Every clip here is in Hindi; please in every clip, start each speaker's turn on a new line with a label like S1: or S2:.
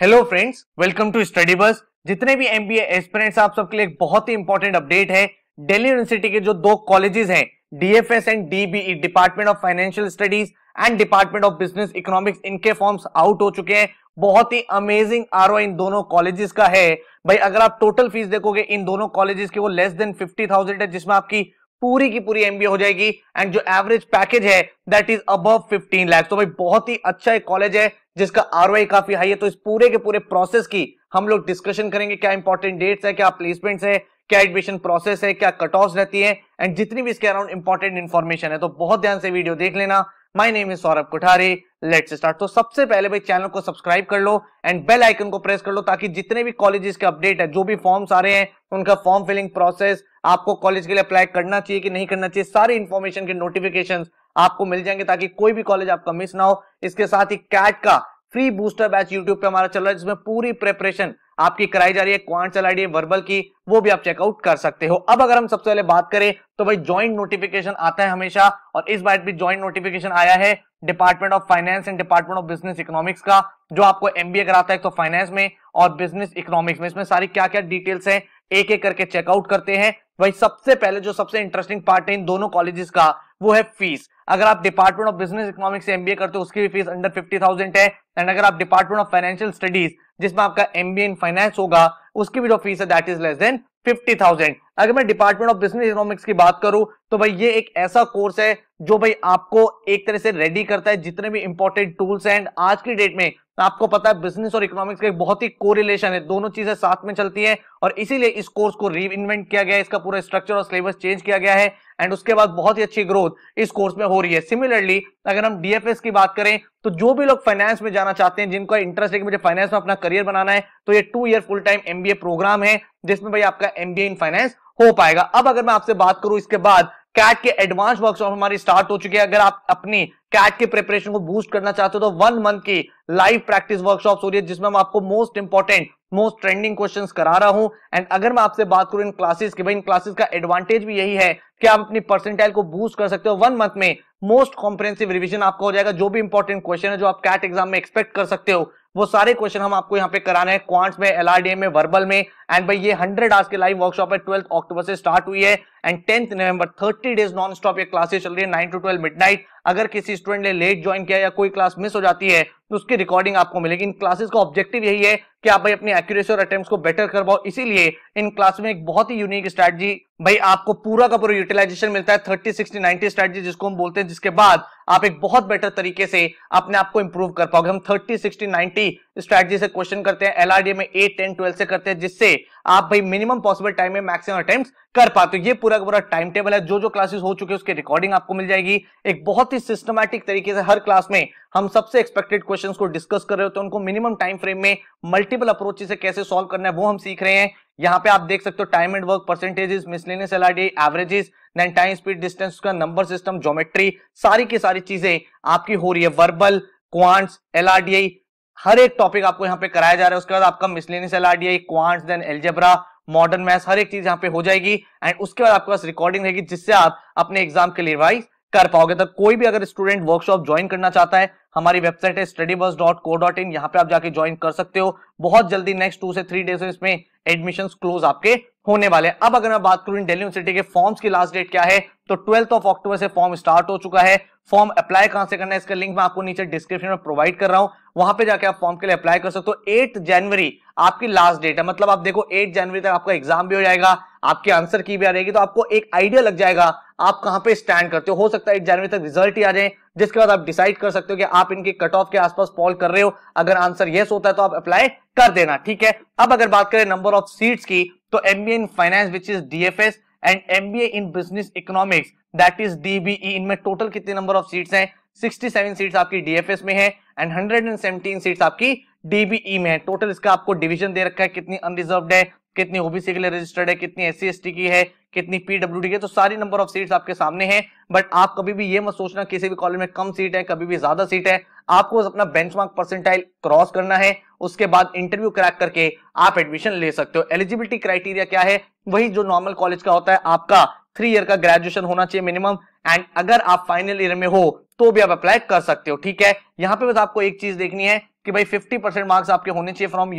S1: hello friends welcome to study बस जितने भी एम बी एस्पिरेंट्स आप सबके लिए एक बहुत ही इंपॉर्टेंट अपडेट है दिल्ली यूनिवर्सिटी के जो दो कॉलेजेस हैं DFS and DBE department of financial studies and department of business economics इनके फॉर्म्स आउट हो चुके हैं बहुत ही अमेजिंग आर इन दोनों कॉलेजेस का है भाई अगर आप टोटल फीस देखोगे इन दोनों कॉलेजेस की वो लेस देन फिफ्टी थाउजेंड है जिसमें आपकी पूरी की पूरी एमबीए हो जाएगी एंड जो एवरेज पैकेज है that is above fifteen lakhs तो भाई बहुत ही अच्छा एक कॉलेज है जिसका आर काफी हाई है तो इस पूरे के पूरे प्रोसेस की हम लोग डिस्कशन करेंगे क्या इंपॉर्टेंट डेट्स है क्या प्लेसमेंट्स है क्या एडमिशन प्रोसेस है क्या कट ऑफ रहती है एंड जितनी भी इसके अराउंड इंपॉर्टेंट इन्फॉर्मेशन है तो बहुत ध्यान से वीडियो देख लेना my name is Saurabh Kothari let's start तो सबसे पहले भाई चैनल को सब्सक्राइब कर लो एंड बेल आइकन को प्रेस कर लो ताकि जितने भी कॉलेजेस के अपडेट है जो भी फॉर्म्स आ रहे हैं उनका फॉर्म फिलिंग प्रोसेस आपको कॉलेज के लिए अप्लाई करना चाहिए कि नहीं करना चाहिए सारी इन्फॉर्मेशन के नोटिफिकेशन आपको मिल जाएंगे ताकि कोई भी कॉलेज आपका मिस ना हो इसके साथ ही कैट का फ्री बूस्टर बैच यूट्यूब पे हमारा चल रहा है जिसमें पूरी प्रेपरेशन आपकी कराई जा रही है क्वांट चला रही है वर्बल की वो भी आप चेकआउट कर सकते हो अब अगर हम सबसे पहले बात करें तो भाई ज्वाइंट नोटिफिकेशन आता है हमेशा और इस बार भी ज्वाइंट नोटिफिकेशन आया है department of finance and department of business economics का जो आपको एमबीए कराता है तो फाइनेंस में और बिजनेस इकोनॉमिक्स में इसमें सारी क्या क्या डिटेल्स है एक एक करके चेकआउट करते हैं भाई सबसे पहले जो सबसे इंटरेस्टिंग पार्ट है इन दोनों कॉलेजेस का वो है फीस अगर आप डिपार्टमेंट ऑफ बिजनेस इकोनॉमिक्स से एमबीए करते हो उसकी भी फीस अंडर फिफ्टी थाउजेंड है एंड अगर आप डिपार्टमेंट ऑफ फाइनेंशियल स्टडीज जिसमें आपका एमबीए इन फाइनेंस होगा उसकी भी जो फीस है that is less than fifty thousand अगर मैं डिपार्टमेंट ऑफ बिजनेस इकोनॉमिक्स की बात करूं तो भाई ये एक ऐसा कोर्स है जो भाई आपको एक तरह से रेडी करता है जितने भी इंपॉर्टेंट टूल्स एंड आज की डेट में आपको पता है बिजनेस और इकोनॉमिक्स का एक बहुत ही कोरिलेशन है दोनों चीजें साथ में चलती है और इसीलिए इस कोर्स को इन्वेंट किया गया है इसका पूरा स्ट्रक्चर और सिलेबस चेंज किया गया है एंड उसके बाद बहुत ही अच्छी ग्रोथ इस कोर्स में हो रही है सिमिलरली अगर हम डीएफएस की बात करें तो जो भी लोग फाइनेंस में जाना चाहते हैं जिनको इंटरेस्ट है कि मुझे फाइनेंस में अपना करियर बनाना है तो ये two year full time MBA programme है जिसमें भाई आपका एमबीए इन फाइनेंस हो पाएगा अब अगर मैं आपसे बात करूं इसके बाद कैट के एडवांस वर्कशॉप हमारी स्टार्ट हो चुकी है अगर आप अपनी कैट के प्रिपरेशन को बूस्ट करना चाहते हो तो वन मंथ की लाइव प्रैक्टिस वर्कशॉप हो रही है जिसमें मैं आपको most important most trending questions करा रहा हूं एंड अगर मैं आपसे बात करूं इन क्लासेस की भाई इन क्लासेस का एडवांटेज भी यही है कि आप अपनी परसेंटाइल को बूस्ट कर सकते हो वन मंथ में मोस्ट कॉम्प्रेंसिव रिवीजन आपका हो जाएगा जो भी इंपॉर्टेंट क्वेश्चन है जो आप कैट एग्जाम में एक्सपेक्ट कर सकते हो वो सारे क्वेश्चन हम आपको यहाँ पे कराने हैं क्वांट्स में एलआरडीए में वर्बल में एंड भाई ये हंड्रेड आज के लाइव वर्कशॉप है ट्वेल्थ अक्टूबर से स्टार्ट हुई है and tenth November thirty days non stop ये क्लासेस चल रही है नाइन टू ट्वेल्व मिडनाइट अगर किसी स्टूडेंट ने लेट ज्वाइन किया या कोई क्लास मिस हो जाती है तो उसकी रिकॉर्डिंग आपको मिलेगी इन क्लासेस का ऑब्जेक्टिव यही है कि आप भाई अपनी एक्यूरेसी और अटेम्प्ट को बेटर कर पाओ इसीलिए इन क्लास में एक बहुत ही यूनिक स्ट्रेटजी भाई आपको पूरा का पूरा यूटिलाइजेशन मिलता है थर्टी सिक्सटी नाइनटी स्ट्रैटेजी जिसको हम बोलते हैं जिसके बाद आप एक बहुत बेटर तरीके से अपने आप को इंप्रूव कर पाओगे हम 30, 60, 90 स्ट्रैटेजी से क्वेश्चन करते हैं एलआरडी में 8, 10, 12 से करते हैं जिससे आप भाई मिनिमम पॉसिबल टाइम में मैक्सिमम अटेम्प्ट कर पाते हो ये पूरा पूरा टाइम टेबल है जो जो क्लासेस हो चुके हैं उसके रिकॉर्डिंग आपको मिल जाएगी एक बहुत ही सिस्टमैटिक तरीके से हर क्लास में हम सबसे एक्सपेक्टेड क्वेश्चन को डिस्कस कर रहे होते हैं उनको मिनिमम टाइम फ्रेम में मल्टीपल अप्रोच से कैसे सॉल्व करना है वो हम सीख रहे हैं यहाँ पे आप देख सकते हो time and work percentages miscellaneous LRD averages then time speed distance का नंबर सिस्टम ज्योमेट्री सारी की सारी चीजें आपकी हो रही है वर्बल क्वांट्स एलआरडीआई हर एक टॉपिक आपको यहाँ पे कराया जा रहा है उसके बाद आपका miscellaneous L R D quants then algebra modern maths हर एक चीज यहाँ पे हो जाएगी एंड उसके बाद आपके पास रिकॉर्डिंग रहेगी जिससे आप अपने एग्जाम के लिए रिवाइज कर पाओगे तो कोई भी अगर स्टूडेंट वर्कशॉप ज्वाइन करना चाहता है हमारी वेबसाइट है स्टडी बस डॉट को डॉट इन यहाँ पे आप जाके ज्वाइन कर सकते हो बहुत जल्दी नेक्स्ट टू से थ्री डेज में इसमें एडमिशन क्लोज आपके होने वाले अब अगर मैं बात करूं दिल्ली यूनिवर्सिटी के फॉर्म्स की लास्ट डेट क्या है तो ट्वेल्थ ऑफ अक्टूबर से फॉर्म स्टार्ट हो चुका है फॉर्म अप्लाई कहां से करना है इसका लिंक मैं आपको नीचे डिस्क्रिप्शन में प्रोवाइड कर रहा हूं वहां पे जाके आप फॉर्म के लिए अप्लाई कर सकते हो एट जनवरी आपकी लास्ट डेट है मतलब आप देखो एट जनवरी तक आपका एग्जाम भी हो जाएगा आपके आंसर की भी आ रहेगी तो आपको एक आइडिया लग जाएगा आप कहां पे स्टैंड करते हो हो सकता है एट जनवरी तक रिजल्ट ही आ जाए जिसके बाद आप डिसाइड कर सकते हो कि आप इनके कट ऑफ के आसपास फॉल कर रहे हो अगर आंसर येस होता है तो आप अप्लाई कर देना ठीक है अब अगर बात करें नंबर ऑफ सीट्स की तो MBA in finance which is DFS and MBA in business economics that is DBE इनमें टोटल कितने नंबर ऑफ सीट्स हैं 67 सीट्स आपकी डीएफएस में है एंड सेवनटीन सीट आपकी डीबीई e में है टोटल इसका आपको डिवीजन दे रखा है कितनी अनरिजर्व है कितनी ओबीसी के लिए रजिस्टर्ड है कितनी एस सी की है कितनी पीडब्ल्यू की है तो सारी नंबर ऑफ सीट्स आपके सामने हैं बट आप कभी भी ये मत सोचना किसी भी कॉलेज में कम सीट है कभी भी ज्यादा सीट है आपको अपना बेंचमार्क परसेंटाइल क्रॉस करना है उसके बाद इंटरव्यू क्रैक करके आप एडमिशन ले सकते हो एलिजिबिलिटी क्राइटेरिया क्या है वही जो नॉर्मल कॉलेज का होता है आपका थ्री ईयर का ग्रेजुएशन होना चाहिए मिनिमम एंड अगर आप फाइनल ईयर में हो तो भी आप अप्लाई कर सकते हो ठीक है यहाँ पे बस आपको एक चीज देखनी है कि भाई 50 परसेंट मार्क्स आपके होने चाहिए फ्रॉम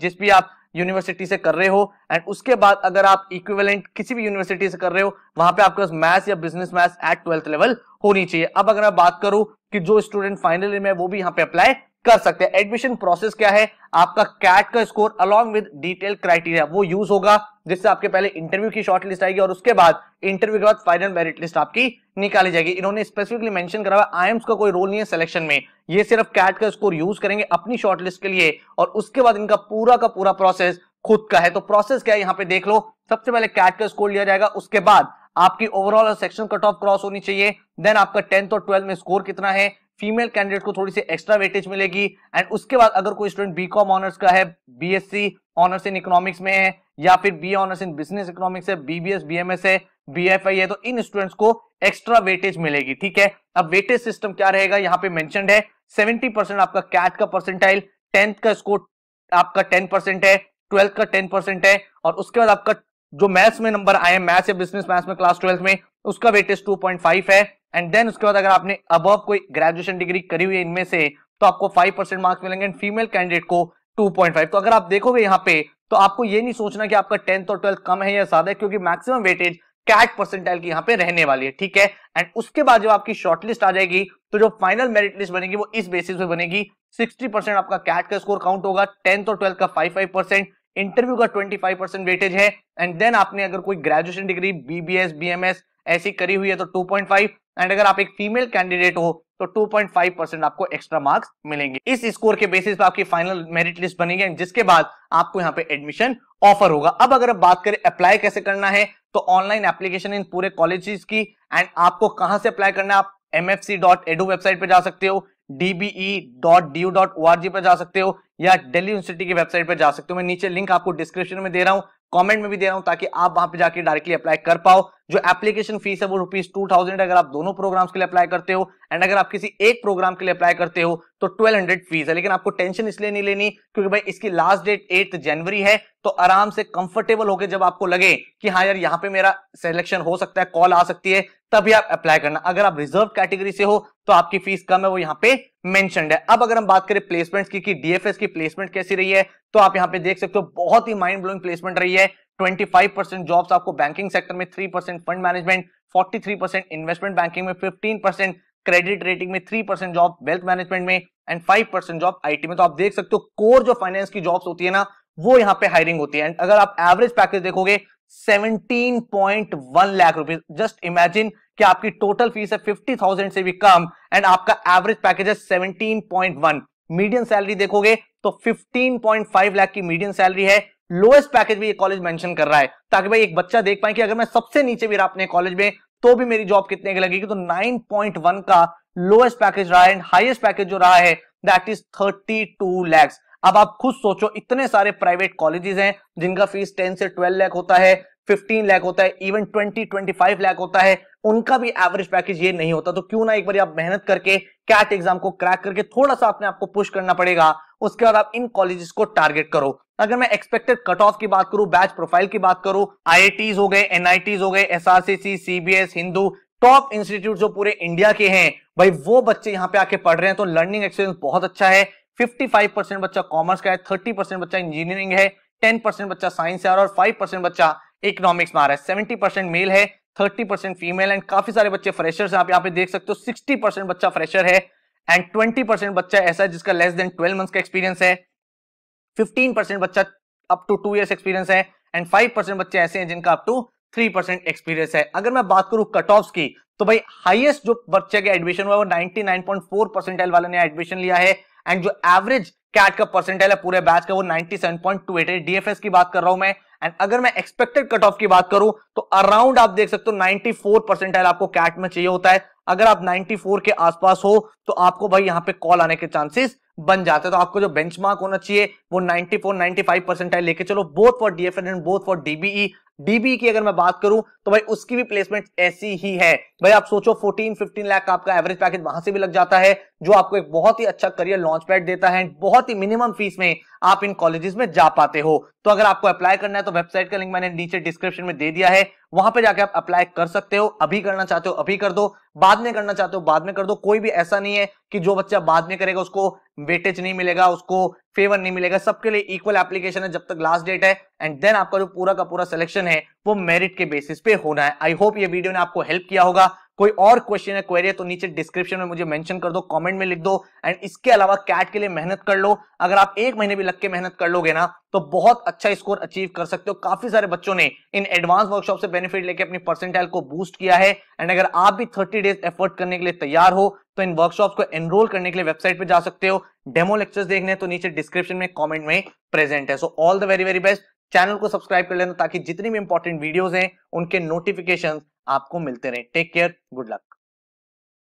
S1: जिस भी आप यूनिवर्सिटी से कर रहे हो एंड उसके बाद अगर आप इक्विवेलेंट किसी भी यूनिवर्सिटी से कर रहे हो वहां पे आपके पास मैथ्स या business maths at twelfth level होनी चाहिए अब अगर मैं बात करूं कि जो स्टूडेंट फाइनल में वो भी यहाँ पे अप्लाई कर सकते हैं एडमिशन प्रोसेस क्या है आपका कैट का score along with detail criteria वो यूज होगा जिससे आपके पहले इंटरव्यू की शॉर्ट लिस्ट आएगी और उसके बाद इंटरव्यू के बाद फाइनल मेरिट लिस्ट आपकी निकाली जाएगी इन्होंने स्पेसिफिकली मेंशन करा हुआ आई का कोई रोल नहीं है सिलेक्शन में ये सिर्फ कैट का स्कोर यूज करेंगे अपनी शॉर्ट लिस्ट के लिए और उसके बाद इनका पूरा का पूरा प्रोसेस खुद का है तो प्रोसेस क्या है यहाँ पे देख लो सबसे पहले कैट का स्कोर लिया जाएगा उसके बाद आपकी overall section cut off cross होनी चाहिए देन आपका टेंथ और ट्वेल्थ में स्कोर कितना है फीमेल कैंडिडेट को थोड़ी सी एक्स्ट्रा वेटेज मिलेगी एंड उसके बाद अगर कोई स्टूडेंट बी कॉम ऑनर्स का है B S C honours in economics में है या फिर B honours in business economics है बीबीएस बीएमएस है आई है तो इन स्टूडेंट्स को एक्स्ट्रा वेटेज मिलेगी ठीक है अब वेटेज सिस्टम क्या रहेगा यहाँ पे मैं है परसेंट आपका कैट का परसेंटाइल टेंथ का स्कोर आपका टेन परसेंट है ट्वेल्थ का टेन परसेंट है और उसके बाद आपका जो मैथ्स में नंबर आए मैथ्स या बिजनेस मैथ्स में क्लास ट्वेल्थ में उसका वेटेज फाइव है एंड देन उसके बाद अगर आपने अब कोई ग्रेजुएशन डिग्री करी हुई है इनमें से तो आपको फाइव परसेंट मार्क्स मिलेंगे एंड फीमेल कैंडिडेट को 2.5 तो अगर आप देखोगे यहाँ पे तो आपको ये नहीं सोचना कि आपका टेंथ और ट्वेल्थ कम है या ज्यादा है क्योंकि मैक्सिमम वेटेज कैट परसेंटाइल की यहाँ पे रहने वाली है ठीक है एंड उसके बाद जब आपकी शॉर्टलिस्ट आ जाएगी तो जो फाइनल मेरिट लिस्ट बनेगी वो इस बेसिस पे बनेगी सिक्सटी परसेंट आपका कैट का स्कोर काउंट होगा टेंथ और ट्वेल्थ का फाइव फाइव परसेंट इंटरव्यू का ट्वेंटी फाइव परसेंट वेटेज है एंड देन आपने अगर कोई ग्रेजुएशन डिग्री बीबीएस बीएमएस ऐसी करी हुई है तो टू पॉइंट फाइव एंड अगर आप एक फीमेल कैंडिडेट हो तो 2.5 परसेंट आपको एक्स्ट्रा मार्क्स मिलेंगे इस स्कोर के बेसिस पे आपकी फाइनल मेरिट लिस्ट बनेगी एंड जिसके बाद आपको यहाँ पे एडमिशन ऑफर होगा अब अगर बात करें अप्लाई कैसे करना है तो ऑनलाइन एप्लीकेशन इन पूरे कॉलेजेस की एंड आपको कहां से अप्लाई करना है आप M F C dot edu website पर जा सकते हो dot dot D O G पर जा सकते हो या दिल्ली यूनिवर्सिटी की वेबसाइट पर जा सकते हो मैं नीचे लिंक आपको डिस्क्रिप्शन में दे रहा हूँ कमेंट में भी दे रहा हूं ताकि आप वहां पे जाके डायरेक्टली अप्लाई कर पाओ जो एप्लीकेशन फीस है वो रुपीज टू थाउजेंड अगर आप दोनों प्रोग्राम्स के लिए अप्लाई करते हो एंड अगर आप किसी एक प्रोग्राम के लिए अप्लाई करते हो तो ट्वेल्व हंड्रेड फीस है लेकिन आपको टेंशन इसलिए नहीं लेनी क्योंकि भाई इसकी लास्ट डेट एट जनवरी है तो आराम से कंफर्टेबल होकर जब आपको लगे कि हाँ यार यहाँ पे मेरा सिलेक्शन हो सकता है कॉल आ सकती है तभी आप अप्लाई करना अगर आप रिजर्व कैटेगरी से हो तो आपकी फीस कम है वो यहाँ पे मेंशनड है अब अगर हम बात करें प्लेसमेंट्स की कि डीएफएस की प्लेसमेंट कैसी रही है तो आप यहां पे देख सकते हो बहुत ही माइंड ब्लोइंग प्लेसमेंट रही है 25% जॉब आपको बैंकिंग सेक्टर में 3% फंड मैनेजमेंट 43% इन्वेस्टमेंट बैंकिंग में 15% क्रेडिट रेटिंग में 3% जॉब वेल्थ मैनेजमेंट में एंड परसेंट जॉब आई में तो आप देख सकते हो कोर जो फाइनेंस की जॉब होती है ना वो यहाँ पे हायरिंग होती है एंड अगर आप एवरेज पैकेज देखोगे 17.1 लाख रुपीज जस्ट इमेजिन कि आपकी टोटल फीस है 50,000 से भी कम एंड आपका एवरेज पैकेज है 17.1 मीडियम सैलरी देखोगे तो 15.5 लाख की मीडियम सैलरी है लोएस्ट पैकेज भी ये कॉलेज मेंशन कर रहा है ताकि भाई एक बच्चा देख पाए कि अगर मैं सबसे नीचे भी रहा अपने कॉलेज में तो भी मेरी जॉब कितने की लगेगी तो 9.1 का लोएस्ट पैकेज रहा है एंड पैकेज जो रहा है दैट इज 32 टू लैक्स अब आप खुद सोचो इतने सारे प्राइवेट कॉलेजेस हैं जिनका फीस 10 से 12 लाख होता है 15 लाख होता है इवन 20 25 लाख होता है उनका भी एवरेज पैकेज ये नहीं होता तो क्यों ना एक बार आप मेहनत करके कैट एग्जाम को क्रैक करके थोड़ा सा अपने आपको पुश करना पड़ेगा उसके बाद आप इन कॉलेजेस को टारगेट करो अगर मैं एक्सपेक्टेड कट ऑफ की बात करूं बैच प्रोफाइल की बात करूं आई हो गए एनआईटीज हो गए S R Hindu top institute जो पूरे इंडिया के हैं भाई वो बच्चे यहाँ पे आके पढ़ रहे हैं तो लर्निंग एक्सपीरियंस बहुत अच्छा है 55 परसेंट बच्चा कॉमर्स का है 30 परसेंट बच्चा इंजीनियरिंग है 10 परसेंट बच्चा साइंस है और 5 परसेंट बच्चा इकोनॉमिक्स में आ रहा है 70 परसेंट मेल है 30 परसेंट फीमेल एंड काफी सारे बच्चे फ्रेशर्स आप यहाँ पे देख सकते हो 60 परसेंट बच्चा फ्रेशर है एंड 20 परसेंट बच्चा ऐसा है जिसका लेस देन 12 मंथ्स का एक्सपीरियंस है 15 परसेंट बच्चा up to two years experience है एंड फाइव परसेंट बच्चे ऐसे हैं जिनका up to three percent experience है अगर मैं बात करूं कट ऑफ की तो भाई हाइएस्ट जो बच्चे का एडमिशन हुआ वो 99.4 परसेंटाइल वाले ने एडमिशन लिया है एंड जो एवरेज कैट का परसेंटेज है पूरे बैच का वो 97.28 है डीएफएस की बात कर रहा हूं मैं एंड अगर मैं एक्सपेक्टेड कट ऑफ की बात करूं तो अराउंड आप देख सकते हो 94 परसेंटेज आपको कैट में चाहिए होता है अगर आप 94 के आसपास हो तो आपको भाई यहाँ पे कॉल आने के चांसेस बन जाते हैं तो आपको जो बेंचमार्क होना चाहिए वो 94 95 परसेंटाइल लेके चलो both for DFAD and both for DBE DB की अगर मैं बात करूं तो भाई उसकी भी प्लेसमेंट ऐसी ही है भाई आप सोचो 14 15 लाख का आपका एवरेज पैकेज वहां से भी लग जाता है जो आपको एक बहुत ही अच्छा करियर लॉन्च पैड देता है बहुत ही मिनिमम फीस में आप इन कॉलेजेस में जा पाते हो तो अगर आपको अप्लाई करना है तो वेबसाइट का लिंक मैंने नीचे डिस्क्रिप्शन में दे दिया है वहां पे जाके आप अप्लाई कर सकते हो अभी करना चाहते हो अभी कर दो बाद में करना चाहते हो बाद में कर दो कोई भी ऐसा नहीं है कि जो बच्चा बाद में करेगा उसको वेटेज नहीं मिलेगा उसको फेवर नहीं मिलेगा सबके लिए इक्वल एप्लीकेशन है जब तक लास्ट डेट है एंड देन आपका जो पूरा का पूरा सिलेक्शन है वो मेरिट के बेसिस पे होना है आई होप ये वीडियो ने आपको हेल्प किया होगा कोई और क्वेश्चन है क्वेरी है तो नीचे डिस्क्रिप्शन में मुझे मेंशन कर दो कमेंट में लिख दो एंड इसके अलावा कैट के लिए मेहनत कर लो अगर आप एक महीने भी लग के मेहनत कर लोगे ना तो बहुत अच्छा स्कोर अचीव कर सकते हो काफी सारे बच्चों ने इन एडवांस वर्कशॉप से बेनिफिट लेके अपनी परसेंटाइल को बूस्ट किया है एंड अगर आप भी थर्टी डेज एफर्ट करने के लिए तैयार हो तो इन वर्कशॉप को एनरोल करने के लिए वेबसाइट पर जा सकते हो डेमो लेक्चर्स देखने तो नीचे डिस्क्रिप्शन में कॉमेंट में प्रेजेंट है so all the very very best channel को सब्सक्राइब कर लेना ताकि जितनी भी इंपॉर्टेंट वीडियोज हैं उनके नोटिफिकेशन आपको मिलते रहे टेक केयर गुड लक